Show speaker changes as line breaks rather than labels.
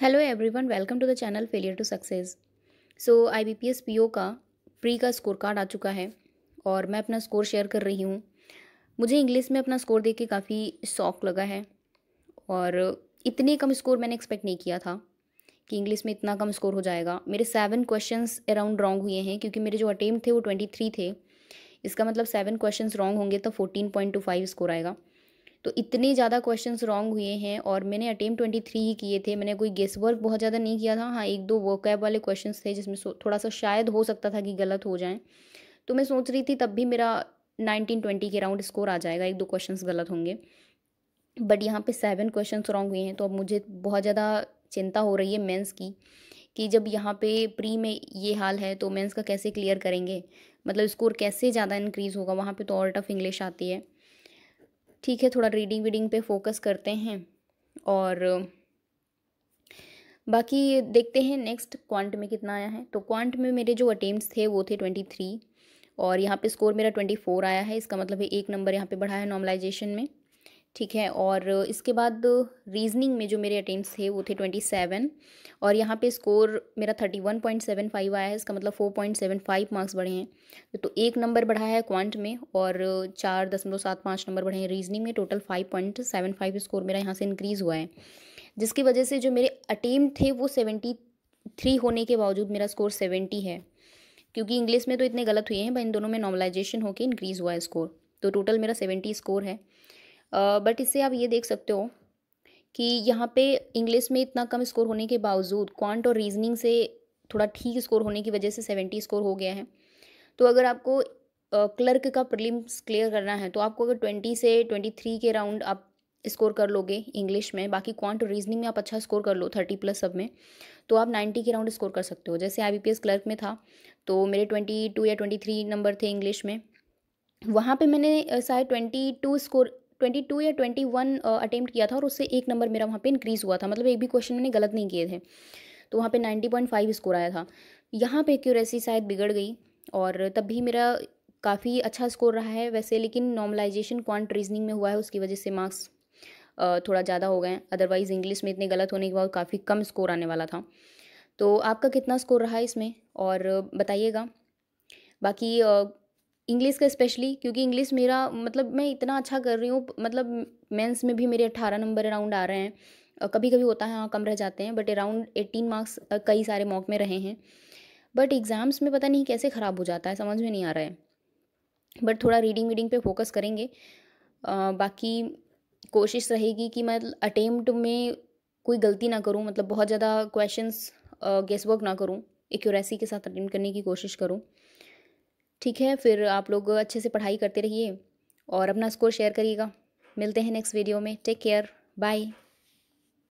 hello everyone welcome to the channel failure to success so I B P S P O का pre का score card आ चुका है और मैं अपना स्कोर शेयर कर रही हूँ मुझे इंग्लिश में अपना स्कोर देख के काफ़ी शौक लगा है और इतने कम स्कोर मैंने एक्सपेक्ट नहीं किया था कि इंग्लिश में इतना कम स्कोर हो जाएगा मेरे सेवन क्वेश्चन अराउंड रॉन्ग हुए हैं क्योंकि मेरे जो अटेम्प्ट थे वो ट्वेंटी थ्री थे इसका मतलब सेवन क्वेश्चन रॉन्ग होंगे तो fourteen point two five score आएगा तो इतने ज़्यादा क्वेश्चन रॉन्ग हुए हैं और मैंने अटेम्प ट्वेंटी थ्री ही किए थे मैंने कोई गेस वर्क बहुत ज़्यादा नहीं किया था हाँ एक दो वर्कैब वाले क्वेश्चन थे जिसमें थोड़ा सा शायद हो सकता था कि गलत हो जाए तो मैं सोच रही थी तब भी मेरा नाइनटीन ट्वेंटी के राउंड स्कोर आ जाएगा एक दो क्वेश्चन गलत होंगे बट यहाँ पे सेवन क्वेश्चन रॉन्ग हुए हैं तो अब मुझे बहुत ज़्यादा चिंता हो रही है मेंस की कि जब यहाँ पे प्री में ये हाल है तो मेंस का कैसे क्लियर करेंगे मतलब स्कोर कैसे ज़्यादा इंक्रीज़ होगा वहाँ पे तो ऑल्ट टफ इंग्लिश आती है ठीक है थोड़ा रीडिंग वीडिंग पे फोकस करते हैं और बाकी देखते हैं नेक्स्ट क्वांट में कितना आया है तो क्वांट में मेरे जो अटेम्प्ट थे वो थे ट्वेंटी थ्री और यहाँ पे स्कोर मेरा ट्वेंटी फोर आया है इसका मतलब है एक नंबर यहाँ पे बढ़ा है नॉर्मलाइजेशन में ठीक है और इसके बाद रीजनिंग में जो मेरे अटेम्प्ट थे वो थे ट्वेंटी सेवन और यहाँ पे स्कोर मेरा thirty one point seven five आया है इसका मतलब four point seven five marks बढ़े हैं तो एक नंबर बढ़ा है क्वांट में और चार दशमलव सात पाँच नंबर बढ़े हैं रीजनिंग में total five point seven five score मेरा यहाँ से इंक्रीज़ हुआ है जिसकी वजह से जो मेरे अटेम्प्ट थे वो सेवेंटी थ्री होने के बावजूद मेरा स्कोर सेवेंटी है क्योंकि इंग्लिश में तो इतने गलत हुए हैं भाई इन दोनों में नॉर्मलाइजेशन होकर इंक्रीज़ हुआ है स्कोर तो टोटल मेरा सेवेंटी स्कोर है बट इससे आप ये देख सकते हो कि यहाँ पे इंग्लिश में इतना कम स्कोर होने के बावजूद क्वांट और रीजनिंग से थोड़ा ठीक स्कोर होने की वजह से सेवेंटी स्कोर हो गया है तो अगर आपको क्लर्क का प्रलिम्स क्लियर करना है तो आपको अगर ट्वेंटी से ट्वेंटी थ्री के राउंड आप स्कोर कर लोगे इंग्लिश में बाकी क्वांट और रीजनिंग में आप अच्छा स्कोर कर लो थर्टी प्लस सब में तो आप नाइन्टी के राउंड स्कोर कर सकते हो जैसे आई क्लर्क में था तो मेरे ट्वेंटी टू या ट्वेंटी थ्री नंबर थे इंग्लिश में वहाँ पर मैंने शायद twenty two score twenty two या ट्वेंटी वन अटैम्प्ट किया था और उससे एक नंबर मेरा वहाँ पे इंक्रीज़ हुआ था मतलब एक भी क्वेश्चन मैंने गलत नहीं किए थे तो वहाँ पे नाइन्टी पॉइंट फाइव स्कोर आया था यहाँ पे एक्यूरेसी शायद बिगड़ गई और तब भी मेरा काफ़ी अच्छा स्कोर रहा है वैसे लेकिन नॉर्मलाइजेशन क्वांट रीजनिंग में हुआ है उसकी वजह से मार्क्स थोड़ा ज़्यादा हो गए अदरवाइज़ इंग्लिश में इतने गलत होने के बाद काफ़ी कम स्कोर आने वाला था तो आपका कितना स्कोर रहा है इसमें और बताइएगा बाकी इंग्लिश का स्पेशली क्योंकि इंग्लिश मेरा मतलब मैं इतना अच्छा कर रही हूँ मतलब मेंस में भी मेरे अट्ठारह नंबर अराउंड आ रहे हैं कभी कभी होता है हाँ कम रह जाते हैं बट अराउंड एटीन मार्क्स कई सारे मॉक में रहे हैं बट एग्ज़ाम्स में पता नहीं कैसे ख़राब हो जाता है समझ में नहीं आ रहा है बट थोड़ा रीडिंग वीडिंग पे फोकस करेंगे आ, बाकी कोशिश रहेगी कि मैं अटेम्प्ट में कोई गलती ना करूँ मतलब बहुत ज़्यादा क्वेश्चंस गेस वर्क ना करूँ एक्यूरेसी के साथ अटेम्प्ट करने की कोशिश करूँ ठीक है फिर आप लोग अच्छे से पढ़ाई करते रहिए और अपना स्कोर शेयर करिएगा मिलते हैं नेक्स्ट वीडियो में टेक केयर बाय